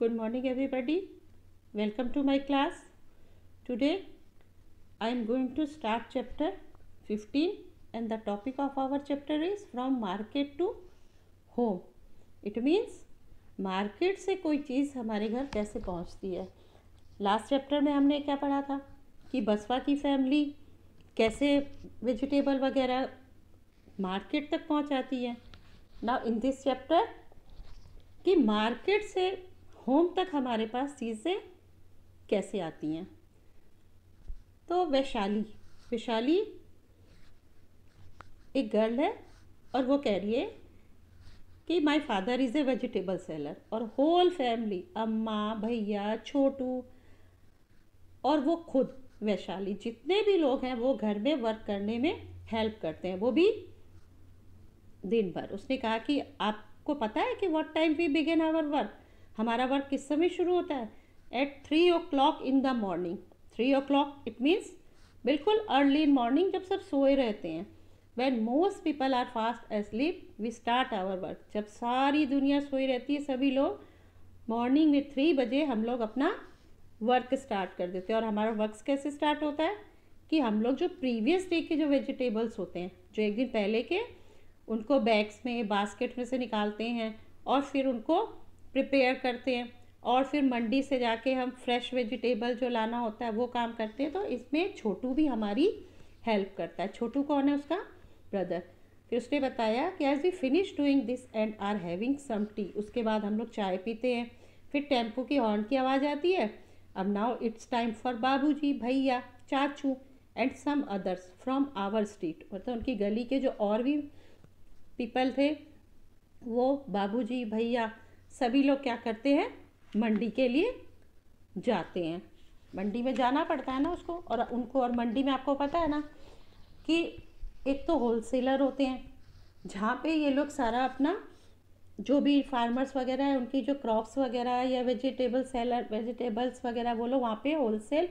good morning everybody welcome to my class today i am going to start chapter 15 and the topic of our chapter is from market to home it means market से कोई चीज़ हमारे घर कैसे पहुंचती है last chapter में हमने क्या पढ़ा था कि बसवा की फैमिली कैसे वेजिटेबल वगैरह मार्केट तक पहुंचाती है ना इन दिस चैप्टर कि मार्केट से होम तक हमारे पास चीज़ें कैसे आती हैं तो वैशाली वैशाली एक गर्ल है और वो कह रही है कि my father is a vegetable seller और होल फैमिली अम्मा भैया छोटू और वो खुद वैशाली जितने भी लोग हैं वो घर में वर्क करने में हेल्प करते हैं वो भी दिन भर उसने कहा कि आपको पता है कि what time we begin our work हमारा वर्क किस समय शुरू होता है at three o'clock in the morning three o'clock it means बिल्कुल अर्ली इन मॉर्निंग जब सब सोए रहते हैं when most people are fast asleep we start our work जब सारी दुनिया सोई रहती है सभी लोग मॉर्निंग में थ्री बजे हम लोग अपना वर्क स्टार्ट कर देते हैं और हमारा वर्क कैसे स्टार्ट होता है कि हम लोग जो प्रीवियस डे के जो वेजिटेबल्स होते हैं जो एक दिन पहले के उनको बैग्स में बास्केट में से निकालते हैं और फिर उनको प्रिपेयर करते हैं और फिर मंडी से जाके हम फ्रेश वेजिटेबल जो लाना होता है वो काम करते हैं तो इसमें छोटू भी हमारी हेल्प करता है छोटू कौन है उसका ब्रदर फिर उसने बताया कि as we finish doing this and are having some tea उसके बाद हम लोग चाय पीते हैं फिर टेम्पो की हॉर्न की आवाज़ आती है अब now it's time for Babu ji भैया चाचू and some others from our street मतलब उनकी गली के जो और भी पीपल थे वो बाबूजी भैया सभी लोग क्या करते हैं मंडी के लिए जाते हैं मंडी में जाना पड़ता है ना उसको और उनको और मंडी में आपको पता है ना कि एक तो होलसेलर होते हैं जहाँ पे ये लोग सारा अपना जो भी फार्मर्स वगैरह है उनकी जो क्रॉप्स वगैरह या वेजिटेबल सेलर वेजिटेबल्स वगैरह वो लोग वहाँ पे होलसेल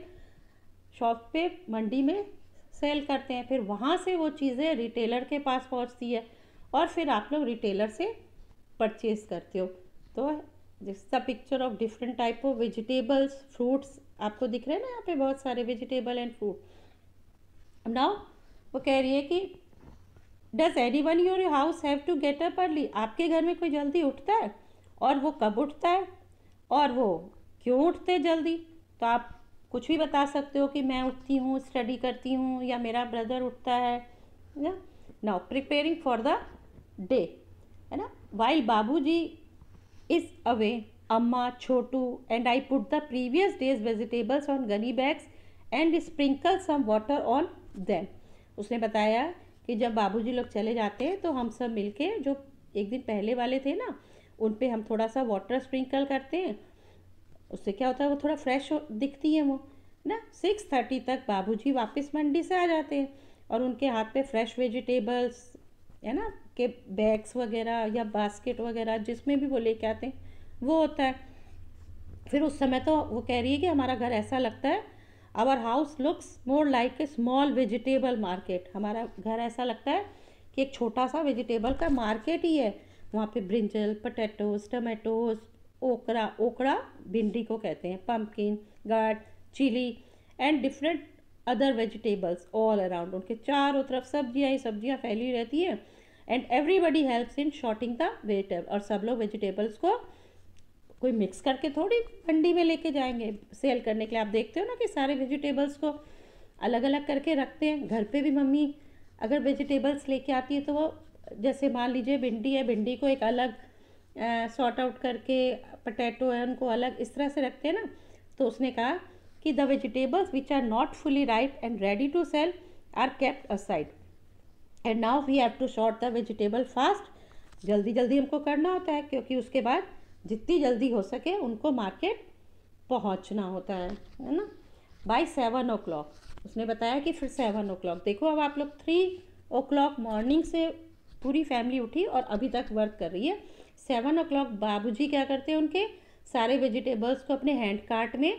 शॉप पे मंडी में सेल करते हैं फिर वहाँ से वो चीज़ें रिटेलर के पास पहुँचती है और फिर आप लोग रिटेलर से परचेज़ करते हो तो this the picture of different type of vegetables fruits आपको दिख रहे हैं ना यहाँ पे बहुत सारे वेजिटेबल एंड फ्रूट नाउ वो कह रही है कि does anyone your house have to get up early आपके घर में कोई जल्दी उठता है और वो कब उठता है और वो क्यों उठते जल्दी तो आप कुछ भी बता सकते हो कि मैं उठती हूँ स्टडी करती हूँ या मेरा ब्रदर उठता है ना now preparing for the day है ना while ji is away Amma Chhotu and I put the previous day's vegetables on gunny bags and sprinkle some water on them. उसने बताया कि जब बाबूजी लोग चले जाते हैं तो हम सब मिलके जो एक दिन पहले वाले थे ना उन पर हम थोड़ा सा वाटर स्प्रिंकल करते हैं उससे क्या होता है वो थोड़ा फ्रेश दिखती हैं वो ना सिक्स थर्टी तक बाबूजी वापस मंडी से आ जाते हैं और उनके हाथ पे फ्रेश वेजिटेबल्स है ना के बैग्स वगैरह या बास्केट वगैरह जिसमें भी वो लेके आते हैं वो होता है फिर उस समय तो वो कह रही है कि हमारा घर ऐसा लगता है our house looks more like a small vegetable market हमारा घर ऐसा लगता है कि एक छोटा सा वेजिटेबल का मार्केट ही है वहाँ पे ब्रिंजल पटेटोज टमेटोज ओकरा ओकरा भिंडी को कहते हैं pumpkin gourd chilli and different other vegetables all around उनके चारों तरफ सब्जियाँ ही सब्जियाँ फैली रहती हैं and everybody helps in sorting the vegetable और सब लोग वेजिटेबल्स को कोई मिक्स करके थोड़ी मंडी में लेके जाएंगे सेल करने के लिए आप देखते हो ना कि सारे वेजिटेबल्स को अलग अलग करके रखते हैं घर पे भी मम्मी अगर वेजिटेबल्स लेके आती है तो वो जैसे मान लीजिए भिंडी है भिंडी को एक अलग सॉर्ट आउट करके पटैटो है उनको अलग इस तरह से रखते हैं ना तो उसने कहा कि the vegetables which are not fully ripe and ready to sell are kept aside and now we have to sort the vegetable fast जल्दी जल्दी हमको करना होता है क्योंकि उसके बाद जितनी जल्दी हो सके उनको मार्केट पहुंचना होता है है ना बाय सेवन ओ क्लॉक उसने बताया कि फिर सेवन ओ क्लॉक देखो अब आप लोग थ्री ओ क्लॉक मॉर्निंग से पूरी फैमिली उठी और अभी तक वर्क कर रही है सेवन ओ क्लॉक बाबू क्या करते हैं उनके सारे वेजिटेबल्स को अपने हैंड कार्ट में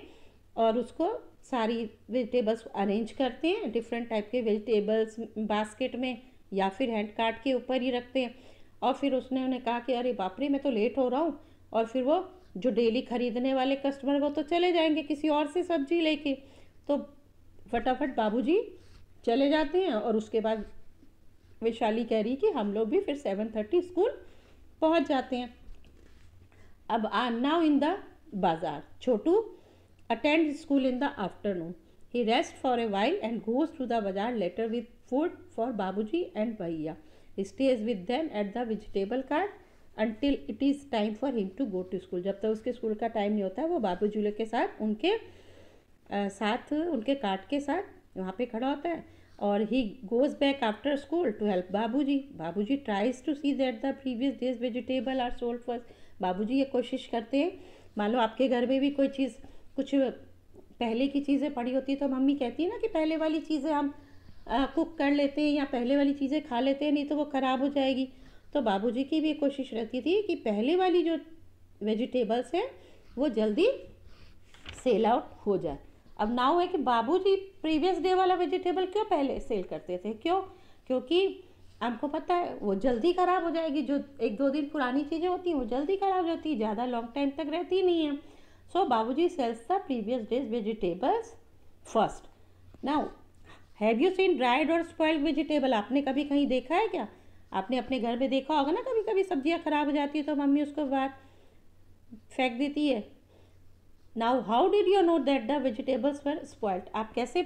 और उसको सारी वेजिटेबल्स अरेंज करते हैं डिफरेंट टाइप के वेजिटेबल्स बास्केट में या फिर हैंड कार्ट के ऊपर ही रखते हैं और फिर उसने उन्हें कहा कि अरे बापरे मैं तो लेट हो रहा हूँ और फिर वो जो डेली खरीदने वाले कस्टमर वो तो चले जाएंगे किसी और से सब्जी लेके तो फटाफट बाबूजी चले जाते हैं और उसके बाद वैशाली कह रही कि हम लोग भी फिर सेवन थर्टी स्कूल पहुंच जाते हैं अब आ now in the bazaar Chhotu attend school in the afternoon he rest for a while and goes to the bazaar later with food for Babuji and Bhaiya. He stays with them at the vegetable cart until it is time for him to go to school. जब तक उसके school का time नहीं होता वो बाबू जूले के साथ उनके आ, साथ उनके कार्ट के साथ वहाँ पे खड़ा होता है और he goes back after school to help Babu ji Babu ji tries to see that the previous day's vegetable are sold first Babu ji ये कोशिश करते हैं मान लो आपके घर में भी कोई चीज़ कुछ पहले की चीज़ें पड़ी होती है तो मम्मी कहती है ना कि पहले वाली चीज़ें हम कुक कर लेते हैं या पहले वाली चीज़ें खा लेते हैं नहीं तो वो ख़राब हो जाएगी तो बाबूजी की भी कोशिश रहती थी कि पहले वाली जो वेजिटेबल्स हैं वो जल्दी सेल आउट हो जाए अब ना है कि बाबूजी प्रीवियस डे वाला वेजिटेबल क्यों पहले सेल करते थे क्यों क्योंकि आपको पता है वो जल्दी ख़राब हो जाएगी जो एक दो दिन पुरानी चीज़ें होती हैं वो जल्दी ख़राब हो जाती है ज़्यादा लॉन्ग टाइम तक रहती नहीं है so so, Babuji sells the previous day's vegetables first now have you seen dried और स्पॉइल्ड वेजिटेबल आपने कभी कहीं देखा है क्या आपने अपने घर में देखा होगा ना कभी कभी सब्जियाँ ख़राब हो जाती है तो मम्मी उसको बाहर फेंक देती है now how did you know that the vegetables were spoiled आप कैसे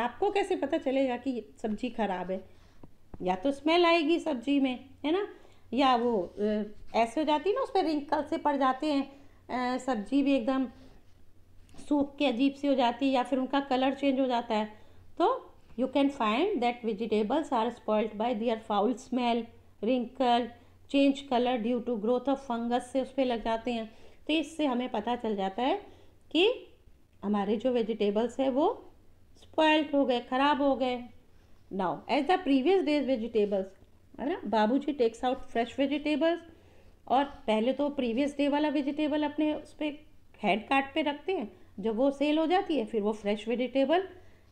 आपको कैसे पता चलेगा कि सब्जी ख़राब है या तो स्मेल आएगी सब्जी में है ना या वो ऐसे हो जाती है ना उस पर रिंकल से पड़ जाते हैं सब्जी भी एकदम सूख के अजीब सी हो जाती है या फिर उनका कलर चेंज हो जाता है तो you can find that vegetables are spoiled by their foul smell wrinkle change colour due to growth of fungus से उस पर लग जाते हैं तो इससे हमें पता चल जाता है कि हमारे जो वेजिटेबल्स है वो स्पॉइल्ड हो गए ख़राब हो गए now as the previous day's vegetables है ना Babu ji takes out fresh vegetables और पहले तो प्रीवियस डे वाला वेजिटेबल अपने उस पर हैड कार्ट पे रखते हैं जब वो सेल हो जाती है फिर वो फ्रेश वेजिटेबल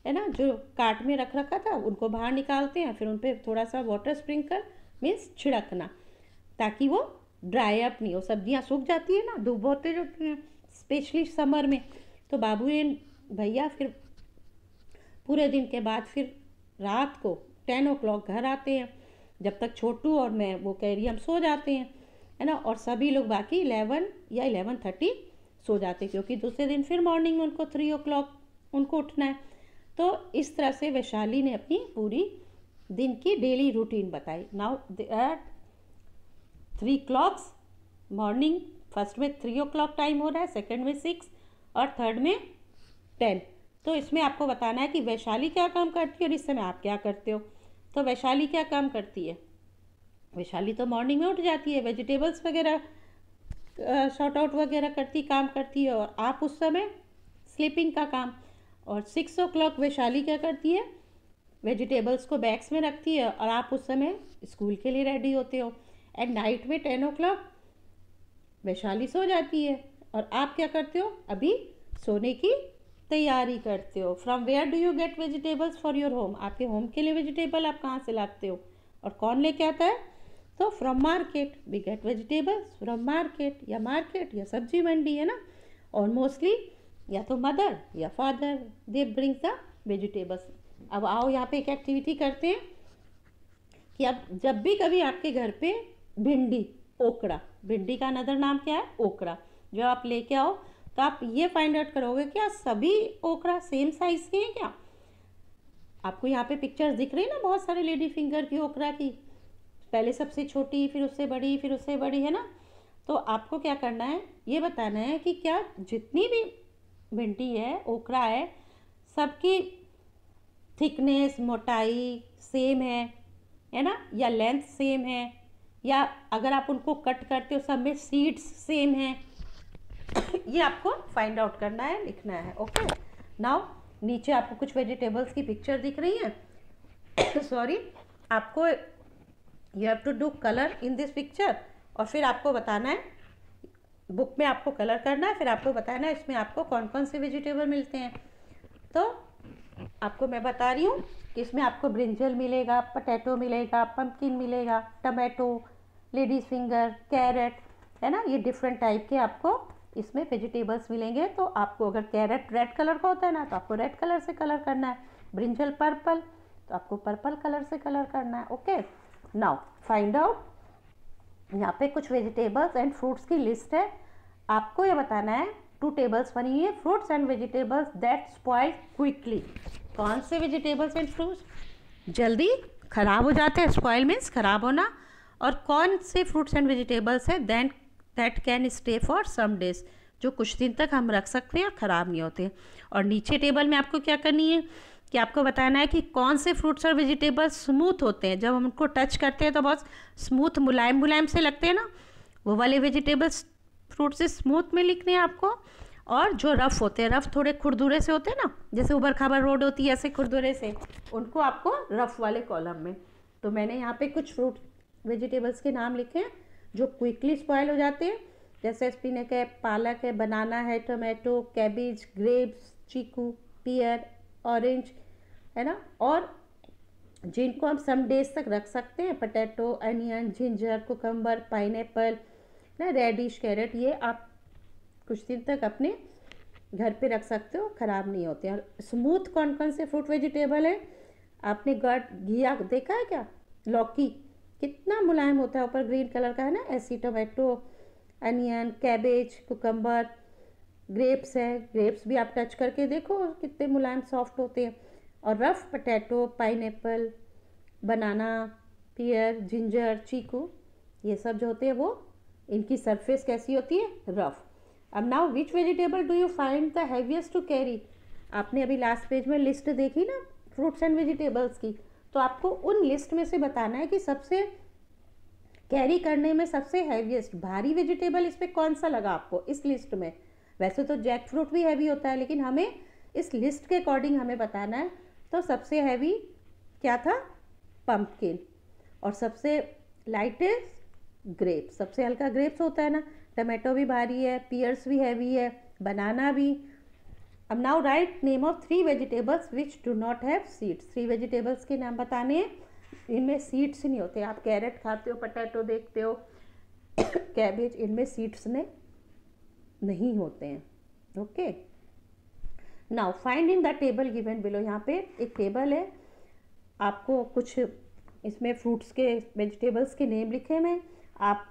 है ना जो काट में रख रखा था उनको बाहर निकालते हैं फिर उन पर थोड़ा सा वाटर स्प्रिंकल मीन्स छिड़कना ताकि वो ड्राई अप नहीं हो सब्जियाँ सूख जाती है ना धूप बहुत तेज होती है स्पेशली समर में तो बाबू भैया फिर पूरे दिन के बाद फिर रात को टेन ओ क्लॉक घर आते हैं जब तक छोटू और मैं वो कह रही हम सो जाते हैं है ना और सभी लोग बाकी इलेवन या इलेवन थर्टी सो जाते क्योंकि दूसरे दिन फिर मॉर्निंग में उनको थ्री ओ क्लॉक उनको उठना है तो इस तरह से वैशाली ने अपनी पूरी दिन की डेली रूटीन बताई now at three clocks morning first में थ्री ओ क्लॉक टाइम हो रहा है सेकेंड में सिक्स और थर्ड में टेन तो इसमें आपको बताना है कि वैशाली क्या काम करती है और इस समय आप क्या करते हो तो वैशाली क्या काम करती है वैशाली तो मॉर्निंग में उठ जाती है वेजिटेबल्स वगैरह शॉर्ट आउट वगैरह करती काम करती है और आप उस समय स्लीपिंग का काम और सिक्स ओ क्लॉक वैशाली क्या करती है वेजिटेबल्स को बैग्स में रखती है और आप उस समय स्कूल के लिए रेडी होते हो एंड नाइट में टेन ओ क्लॉक वैशाली सो जाती है और आप क्या करते हो अभी सोने की तैयारी करते हो from where do you get vegetables for your home आपके होम के लिए वेजिटेबल आप कहाँ से लाते हो और कौन लेके आता है तो from market we get vegetables from market या मार्केट या सब्जी मंडी है ना और मोस्टली या तो मदर या father they bring the vegetables अब आओ यहाँ पे एक एक्टिविटी करते हैं कि अब जब भी कभी आपके घर पे भिंडी ओकड़ा भिंडी का अनदर नाम क्या है ओकड़ा जो आप लेके आओ तो आप ये फाइंड आउट करोगे क्या सभी ओकड़ा सेम साइज़ के हैं क्या आपको यहाँ पे पिक्चर्स दिख रही है ना बहुत सारे लेडी फिंगर की ओकरा की पहले सबसे छोटी फिर उससे बड़ी फिर उससे बड़ी है ना तो आपको क्या करना है ये बताना है कि क्या जितनी भी भिंडी है ओकरा है सबकी थिकनेस मोटाई सेम है है ना या लेंथ सेम है या अगर आप उनको कट करते हो सब में सीड्स सेम है ये आपको फाइंड आउट करना है लिखना है ओके नाउ नीचे आपको कुछ वेजिटेबल्स की पिक्चर दिख रही है सॉरी आपको you have to do colour in this picture और फिर आपको बताना है बुक में आपको कलर करना है फिर आपको बताना है इसमें आपको कौन कौन से वेजिटेबल मिलते हैं तो आपको मैं बता रही हूँ कि इसमें आपको ब्रिंजल मिलेगा पटैटो मिलेगा पम्पकिन मिलेगा टमाटो लेडीज़ फिंगर कैरेट है ना ये डिफरेंट टाइप के आपको इसमें वेजिटेबल्स मिलेंगे तो आपको अगर कैरेट रेड कलर का होता है ना तो आपको रेड कलर से कलर करना है ब्रिंजल पर्पल तो आपको पर्पल कलर से कलर करना है ओके नाउ फाइंड आउट यहाँ पे कुछ वेजिटेबल्स एंड फ्रूट्स की लिस्ट है आपको ये बताना है टू टेबल्स बनी है fruits and vegetables that spoil quickly कौन से वेजिटेबल्स एंड फ्रूट्स जल्दी ख़राब हो जाते हैं स्पॉइल मीन्स ख़राब होना और कौन से फ्रूट्स एंड वेजिटेबल्स हैं than that can stay for some days जो कुछ दिन तक हम रख सकते हैं और ख़राब नहीं होते और नीचे टेबल में आपको क्या करनी है कि आपको बताना है कि कौन से फ्रूट्स और वेजिटेबल्स स्मूथ होते हैं जब हम उनको टच करते हैं तो बहुत स्मूथ मुलायम मुलायम से लगते हैं ना वो वाले वेजिटेबल्स फ्रूट से स्मूथ में लिखने हैं आपको और जो रफ़ होते हैं रफ़ थोड़े खुरदुरे से होते हैं ना जैसे उबर खाबर रोड होती है ऐसे खुरदुरे से उनको आपको रफ़ वाले कॉलम में तो मैंने यहाँ पे कुछ फ्रूट वेजिटेबल्स के नाम लिखे हैं जो क्विकली स्पॉयल हो जाते हैं जैसे स्पिनक है पालक है बनाना है tomato cabbage grapes chikoo pear orange है ना और जिनको हम सम डेज तक रख सकते हैं potato onion ginger cucumber pineapple ना रेडिश कैरेट ये आप कुछ दिन तक अपने घर पे रख सकते हो ख़राब नहीं होते और स्मूथ कौन कौन से फ्रूट वेजिटेबल है आपने गट घिया देखा है क्या लौकी कितना मुलायम होता है ऊपर ग्रीन कलर का है ना ऐसी tomato onion cabbage cucumber grapes है ग्रेप्स भी आप टच करके देखो कितने मुलायम सॉफ्ट होते हैं और rough potato pineapple banana pear ginger chikoo ये सब जो होते हैं वो इनकी सरफेस कैसी होती है रफ़ अब now which vegetable do you find the heaviest to carry आपने अभी लास्ट पेज में लिस्ट देखी ना फ्रूट्स एंड वेजिटेबल्स की तो आपको उन लिस्ट में से बताना है कि सबसे कैरी करने में सबसे हैवीएस्ट भारी वेजिटेबल इस पर कौन सा लगा आपको इस लिस्ट में वैसे तो जैक फ्रूट भी हैवी होता है लेकिन हमें इस लिस्ट के अकॉर्डिंग हमें बताना है तो सबसे हैवी क्या था पम्पकिन और सबसे लाइटेस्ट ग्रेप्स सबसे हल्का ग्रेप्स होता है ना टमाटो भी भारी है पियर्स भी हैवी है बनाना भी अब now write name of three vegetables which do not have seeds three vegetables के नाम बताने हैं इनमें सीड्स नहीं होते आप कैरेट खाते हो पटेटो देखते हो कैबेज इनमें सीड्स नहीं नहीं होते हैं okay now find in the table given below यहाँ पे एक टेबल है आपको कुछ इसमें फ्रूट्स के वेजिटेबल्स के नेम लिखे हुए हैं आप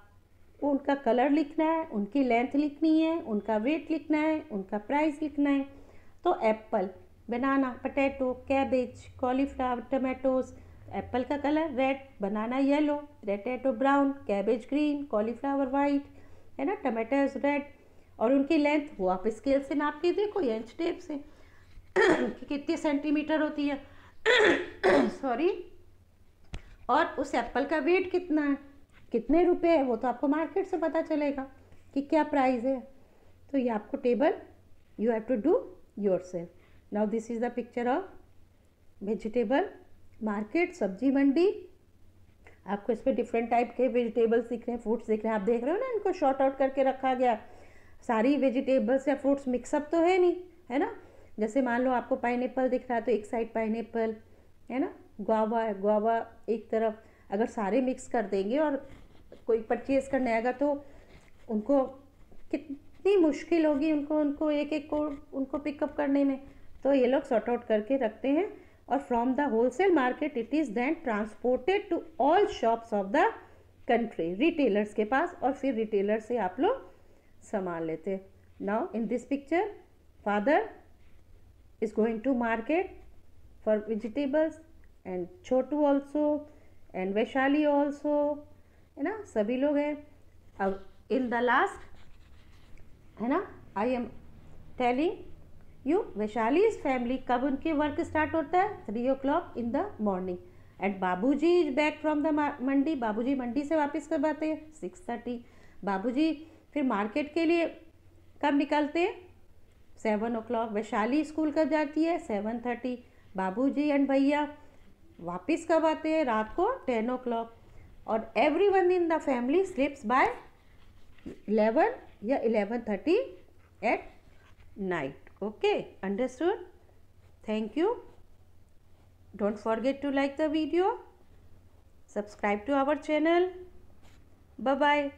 उनका कलर लिखना है उनकी लेंथ लिखनी है उनका वेट लिखना है उनका प्राइस लिखना है तो apple banana potato cabbage cauliflower tomatoes apple का colour red banana yellow potato brown cabbage green cauliflower white है ना टमाटोज रेड और उनकी लेंथ वो आप स्केल से नाप के देखो या इंच टेप से कि कितनी सेंटीमीटर होती है सॉरी और उस एप्पल का वेट कितना है कितने रुपए है वो तो आपको मार्केट से पता चलेगा कि क्या प्राइस है तो ये आपको table you have to do yourself now this is the picture of vegetable market सब्जी मंडी आपको इसमें डिफरेंट टाइप के वेजिटेबल्स दिख रहे हैं फ्रूट्स दिख रहे हैं आप देख रहे हो ना इनको शॉर्ट आउट करके रखा गया सारी वेजिटेबल्स या फ्रूट्स मिक्सअप तो है नहीं है ना जैसे मान लो आपको पाइन दिख रहा है तो एक साइड पाइन है ना गुआवा है गुआवा एक तरफ अगर सारे मिक्स कर देंगे और कोई परचेज करने आएगा तो उनको कितनी मुश्किल होगी उनको उनको एक एक को उनको पिकअप करने में तो ये लोग सॉर्ट आउट करके रखते हैं और from the wholesale market it is then transported to all shops of the country retailers के पास और फिर रिटेलर से आप लोग सामान लेते now in this picture father is going to market for vegetables and Chhotu also and Vaishali also है ना सभी लोग हैं अब इन द लास्ट है ना I am telling you Vaishali is family कब उनके वर्क स्टार्ट होता है three o'clock in the morning and Babu ji is back from the mandi Babu ji मंडी से वापस कब आते हैं सिक्स थर्टी बाबू जी फिर मार्केट के लिए कब निकलते हैं seven o'clock Vaishali school कब जाती है seven thirty Babu ji and भैया वापस कब आते हैं रात को टेन ओ क्लॉक और everyone in the family sleeps by eleven या eleven thirty at night okay understood thank you don't forget to like the video subscribe to our channel bye